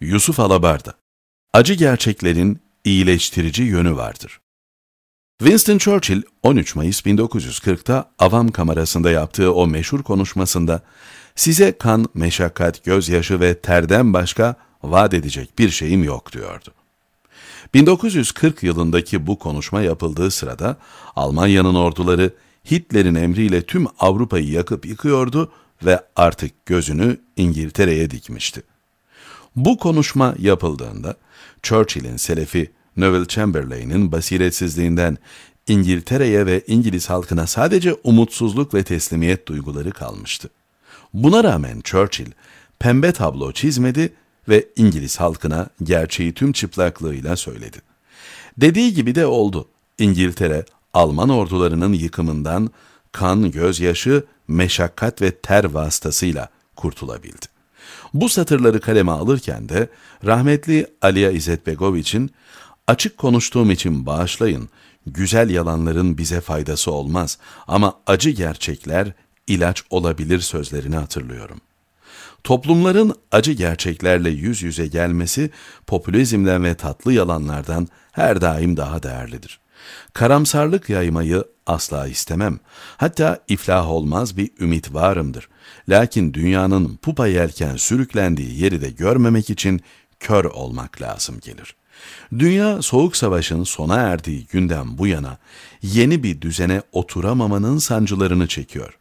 Yusuf Alabarda Acı gerçeklerin iyileştirici yönü vardır. Winston Churchill 13 Mayıs 1940'ta Avam Kamerası'nda yaptığı o meşhur konuşmasında size kan, meşakkat, gözyaşı ve terden başka vaat edecek bir şeyim yok diyordu. 1940 yılındaki bu konuşma yapıldığı sırada Almanya'nın orduları Hitler'in emriyle tüm Avrupa'yı yakıp yıkıyordu ve artık gözünü İngiltere'ye dikmişti. Bu konuşma yapıldığında Churchill'in selefi Neville Chamberlain'in basiretsizliğinden İngiltere'ye ve İngiliz halkına sadece umutsuzluk ve teslimiyet duyguları kalmıştı. Buna rağmen Churchill pembe tablo çizmedi ve İngiliz halkına gerçeği tüm çıplaklığıyla söyledi. Dediği gibi de oldu. İngiltere, Alman ordularının yıkımından kan, gözyaşı, meşakkat ve ter vasıtasıyla kurtulabildi. Bu satırları kaleme alırken de rahmetli Aliya İzzet Begoviç'in açık konuştuğum için bağışlayın, güzel yalanların bize faydası olmaz ama acı gerçekler ilaç olabilir sözlerini hatırlıyorum. Toplumların acı gerçeklerle yüz yüze gelmesi popülizmden ve tatlı yalanlardan her daim daha değerlidir. Karamsarlık yaymayı asla istemem. Hatta iflah olmaz bir ümit varımdır. Lakin dünyanın pupa yelken sürüklendiği yeri de görmemek için kör olmak lazım gelir. Dünya Soğuk Savaş'ın sona erdiği günden bu yana yeni bir düzene oturamamanın sancılarını çekiyor.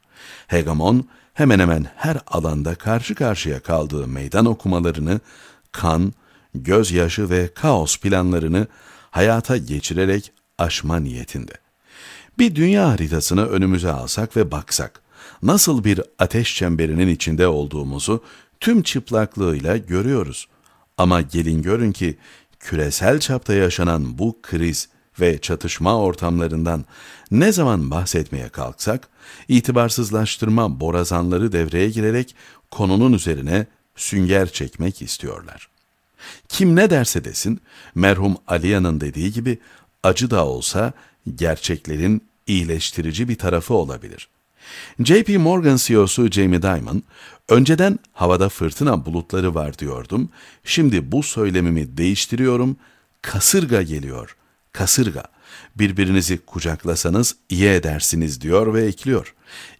Hegemon hemen hemen her alanda karşı karşıya kaldığı meydan okumalarını, kan, gözyaşı ve kaos planlarını hayata geçirerek aşma niyetinde. Bir dünya haritasını önümüze alsak ve baksak, nasıl bir ateş çemberinin içinde olduğumuzu tüm çıplaklığıyla görüyoruz. Ama gelin görün ki küresel çapta yaşanan bu kriz ve çatışma ortamlarından ne zaman bahsetmeye kalksak, itibarsızlaştırma borazanları devreye girerek konunun üzerine sünger çekmek istiyorlar. Kim ne derse desin, merhum Aliyan'ın dediği gibi acı da olsa gerçeklerin iyileştirici bir tarafı olabilir. JP Morgan CEO'su Jamie Dimon, önceden havada fırtına bulutları var diyordum, şimdi bu söylemimi değiştiriyorum, kasırga geliyor, kasırga. Birbirinizi kucaklasanız iyi edersiniz diyor ve ekliyor.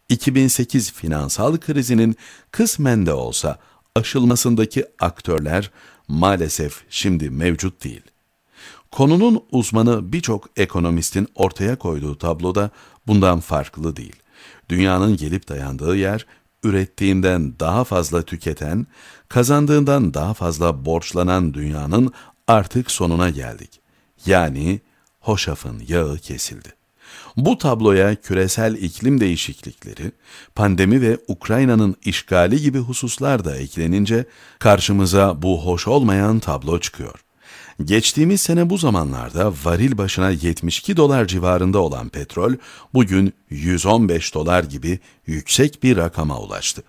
2008 finansal krizinin kısmen de olsa aşılmasındaki aktörler maalesef şimdi mevcut değil.'' Konunun uzmanı birçok ekonomistin ortaya koyduğu tabloda bundan farklı değil. Dünyanın gelip dayandığı yer, ürettiğinden daha fazla tüketen, kazandığından daha fazla borçlanan dünyanın artık sonuna geldik. Yani hoşafın yağı kesildi. Bu tabloya küresel iklim değişiklikleri, pandemi ve Ukrayna'nın işgali gibi hususlar da eklenince karşımıza bu hoş olmayan tablo çıkıyor. Geçtiğimiz sene bu zamanlarda varil başına 72 dolar civarında olan petrol bugün 115 dolar gibi yüksek bir rakama ulaştı.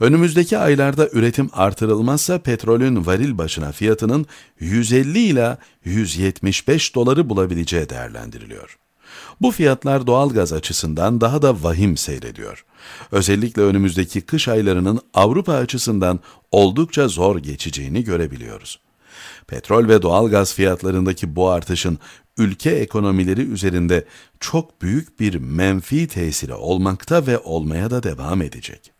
Önümüzdeki aylarda üretim artırılmazsa petrolün varil başına fiyatının 150 ila 175 doları bulabileceği değerlendiriliyor. Bu fiyatlar doğalgaz açısından daha da vahim seyrediyor. Özellikle önümüzdeki kış aylarının Avrupa açısından oldukça zor geçeceğini görebiliyoruz petrol ve doğalgaz fiyatlarındaki bu artışın ülke ekonomileri üzerinde çok büyük bir menfi tesiri olmakta ve olmaya da devam edecek.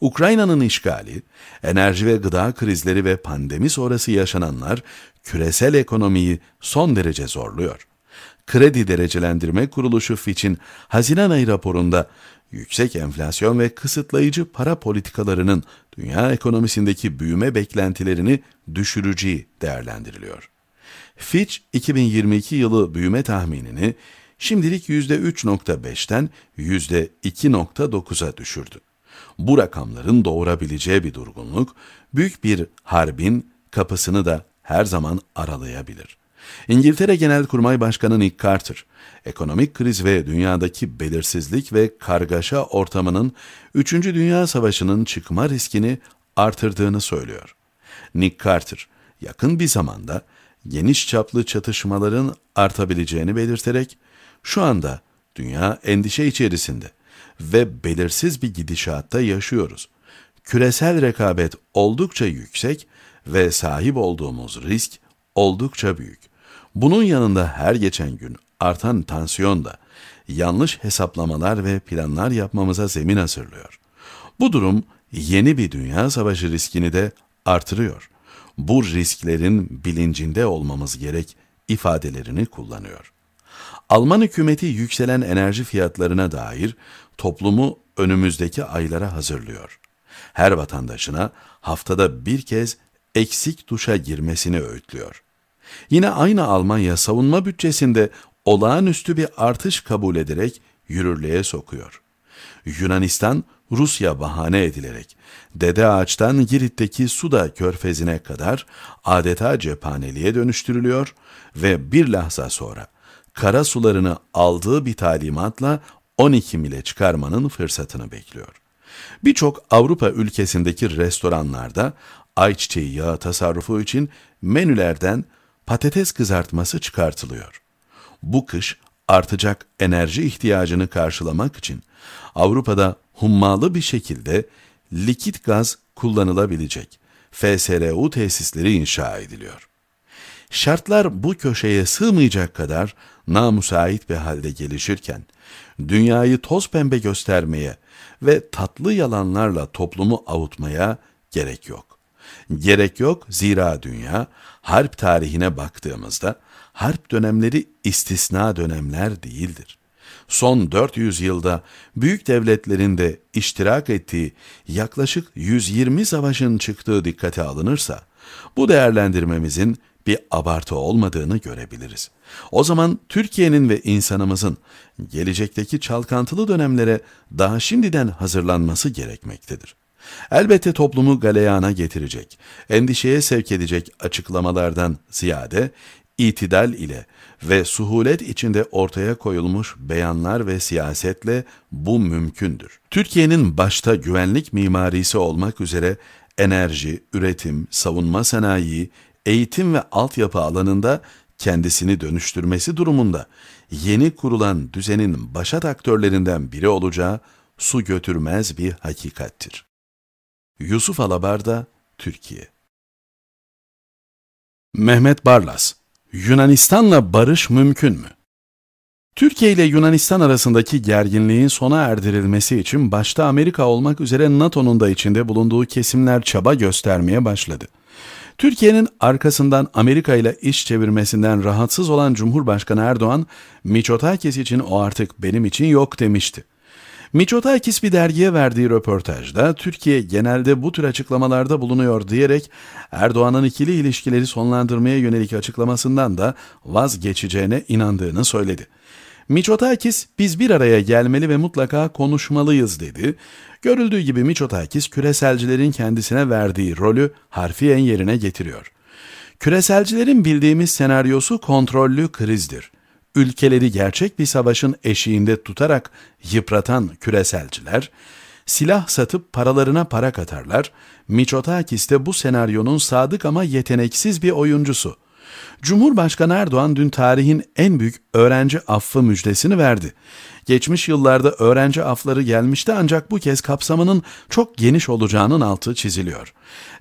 Ukrayna'nın işgali, enerji ve gıda krizleri ve pandemi sonrası yaşananlar küresel ekonomiyi son derece zorluyor. Kredi Derecelendirme Kuruluşu Fitch'in Haziran ayı raporunda yüksek enflasyon ve kısıtlayıcı para politikalarının dünya ekonomisindeki büyüme beklentilerini düşüreceği değerlendiriliyor. Fitch 2022 yılı büyüme tahminini şimdilik %3.5'ten %2.9'a düşürdü. Bu rakamların doğurabileceği bir durgunluk büyük bir harbin kapısını da her zaman aralayabilir. İngiltere Genelkurmay Başkanı Nick Carter, ekonomik kriz ve dünyadaki belirsizlik ve kargaşa ortamının 3. Dünya Savaşı'nın çıkma riskini artırdığını söylüyor. Nick Carter, yakın bir zamanda geniş çaplı çatışmaların artabileceğini belirterek, şu anda dünya endişe içerisinde ve belirsiz bir gidişatta yaşıyoruz. Küresel rekabet oldukça yüksek ve sahip olduğumuz risk oldukça büyük. Bunun yanında her geçen gün artan tansiyon da yanlış hesaplamalar ve planlar yapmamıza zemin hazırlıyor. Bu durum yeni bir dünya savaşı riskini de artırıyor. Bu risklerin bilincinde olmamız gerek ifadelerini kullanıyor. Alman hükümeti yükselen enerji fiyatlarına dair toplumu önümüzdeki aylara hazırlıyor. Her vatandaşına haftada bir kez eksik duşa girmesini öğütlüyor. Yine aynı Almanya savunma bütçesinde olağanüstü bir artış kabul ederek yürürlüğe sokuyor. Yunanistan, Rusya bahane edilerek Dede Ağaç'tan Girit'teki Suda Körfezi'ne kadar adeta cephaneliğe dönüştürülüyor ve bir lahza sonra kara sularını aldığı bir talimatla 12 mile çıkarmanın fırsatını bekliyor. Birçok Avrupa ülkesindeki restoranlarda ayçiçeği yağı tasarrufu için menülerden patates kızartması çıkartılıyor. Bu kış artacak enerji ihtiyacını karşılamak için Avrupa'da hummalı bir şekilde likit gaz kullanılabilecek FSRU tesisleri inşa ediliyor. Şartlar bu köşeye sığmayacak kadar namusait bir halde gelişirken, dünyayı toz pembe göstermeye ve tatlı yalanlarla toplumu avutmaya gerek yok. Gerek yok zira dünya harp tarihine baktığımızda harp dönemleri istisna dönemler değildir. Son 400 yılda büyük devletlerin de iştirak ettiği yaklaşık 120 savaşın çıktığı dikkate alınırsa bu değerlendirmemizin bir abartı olmadığını görebiliriz. O zaman Türkiye'nin ve insanımızın gelecekteki çalkantılı dönemlere daha şimdiden hazırlanması gerekmektedir. Elbette toplumu galeyana getirecek, endişeye sevk edecek açıklamalardan ziyade itidal ile ve suhulet içinde ortaya koyulmuş beyanlar ve siyasetle bu mümkündür. Türkiye'nin başta güvenlik mimarisi olmak üzere enerji, üretim, savunma sanayi, eğitim ve altyapı alanında kendisini dönüştürmesi durumunda yeni kurulan düzenin başat aktörlerinden biri olacağı su götürmez bir hakikattir. Yusuf Alabarda, Türkiye Mehmet Barlas, Yunanistan'la barış mümkün mü? Türkiye ile Yunanistan arasındaki gerginliğin sona erdirilmesi için başta Amerika olmak üzere NATO'nun da içinde bulunduğu kesimler çaba göstermeye başladı. Türkiye'nin arkasından Amerika ile iş çevirmesinden rahatsız olan Cumhurbaşkanı Erdoğan, Miçotakis için o artık benim için yok demişti. Miçotakis bir dergiye verdiği röportajda Türkiye genelde bu tür açıklamalarda bulunuyor diyerek Erdoğan'ın ikili ilişkileri sonlandırmaya yönelik açıklamasından da vazgeçeceğine inandığını söyledi. Miçotakis biz bir araya gelmeli ve mutlaka konuşmalıyız dedi. Görüldüğü gibi Miçotakis küreselcilerin kendisine verdiği rolü harfiyen yerine getiriyor. Küreselcilerin bildiğimiz senaryosu kontrollü krizdir ülkeleri gerçek bir savaşın eşiğinde tutarak yıpratan küreselciler, silah satıp paralarına para katarlar, Miçotakis de bu senaryonun sadık ama yeteneksiz bir oyuncusu. Cumhurbaşkanı Erdoğan dün tarihin en büyük öğrenci affı müjdesini verdi. Geçmiş yıllarda öğrenci afları gelmişti ancak bu kez kapsamının çok geniş olacağının altı çiziliyor.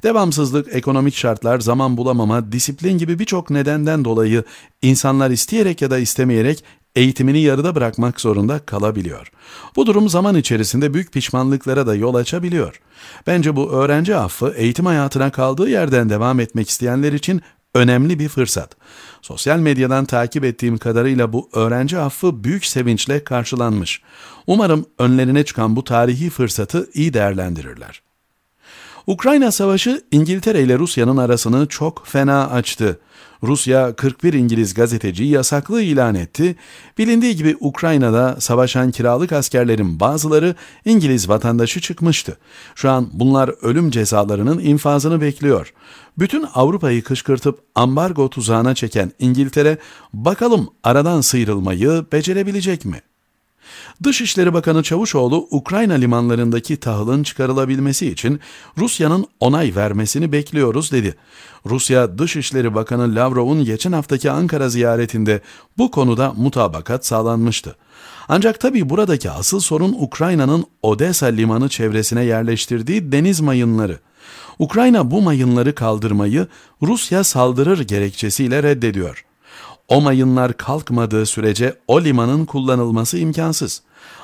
Devamsızlık, ekonomik şartlar, zaman bulamama, disiplin gibi birçok nedenden dolayı insanlar isteyerek ya da istemeyerek eğitimini yarıda bırakmak zorunda kalabiliyor. Bu durum zaman içerisinde büyük pişmanlıklara da yol açabiliyor. Bence bu öğrenci affı eğitim hayatına kaldığı yerden devam etmek isteyenler için önemli bir fırsat. Sosyal medyadan takip ettiğim kadarıyla bu öğrenci affı büyük sevinçle karşılanmış. Umarım önlerine çıkan bu tarihi fırsatı iyi değerlendirirler. Ukrayna Savaşı İngiltere ile Rusya'nın arasını çok fena açtı. Rusya 41 İngiliz gazeteciyi yasaklı ilan etti. Bilindiği gibi Ukrayna'da savaşan kiralık askerlerin bazıları İngiliz vatandaşı çıkmıştı. Şu an bunlar ölüm cezalarının infazını bekliyor. Bütün Avrupa'yı kışkırtıp ambargo tuzağına çeken İngiltere bakalım aradan sıyrılmayı becerebilecek mi? Dışişleri Bakanı Çavuşoğlu, Ukrayna limanlarındaki tahılın çıkarılabilmesi için Rusya'nın onay vermesini bekliyoruz dedi. Rusya Dışişleri Bakanı Lavrov'un geçen haftaki Ankara ziyaretinde bu konuda mutabakat sağlanmıştı. Ancak tabii buradaki asıl sorun Ukrayna'nın Odessa limanı çevresine yerleştirdiği deniz mayınları. Ukrayna bu mayınları kaldırmayı Rusya saldırır gerekçesiyle reddediyor. O mayınlar kalkmadığı sürece o limanın kullanılması imkansız.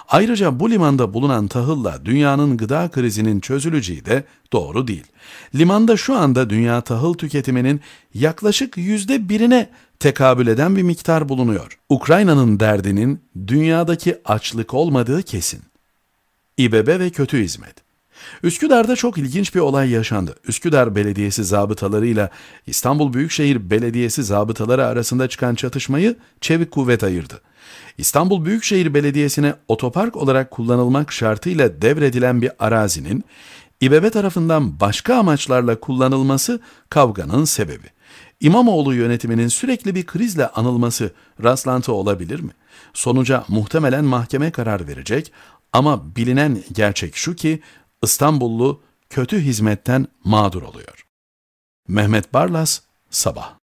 Ayrıca bu limanda bulunan tahılla dünyanın gıda krizinin çözüleceği de doğru değil. Limanda şu anda dünya tahıl tüketiminin yaklaşık yüzde birine tekabül eden bir miktar bulunuyor. Ukrayna'nın derdinin dünyadaki açlık olmadığı kesin. İBB ve kötü hizmet. Üsküdar'da çok ilginç bir olay yaşandı. Üsküdar Belediyesi zabıtalarıyla İstanbul Büyükşehir Belediyesi zabıtaları arasında çıkan çatışmayı çevik kuvvet ayırdı. İstanbul Büyükşehir Belediyesi'ne otopark olarak kullanılmak şartıyla devredilen bir arazinin İBB tarafından başka amaçlarla kullanılması kavganın sebebi. İmamoğlu yönetiminin sürekli bir krizle anılması rastlantı olabilir mi? Sonuca muhtemelen mahkeme karar verecek ama bilinen gerçek şu ki İstanbullu kötü hizmetten mağdur oluyor. Mehmet Barlas, Sabah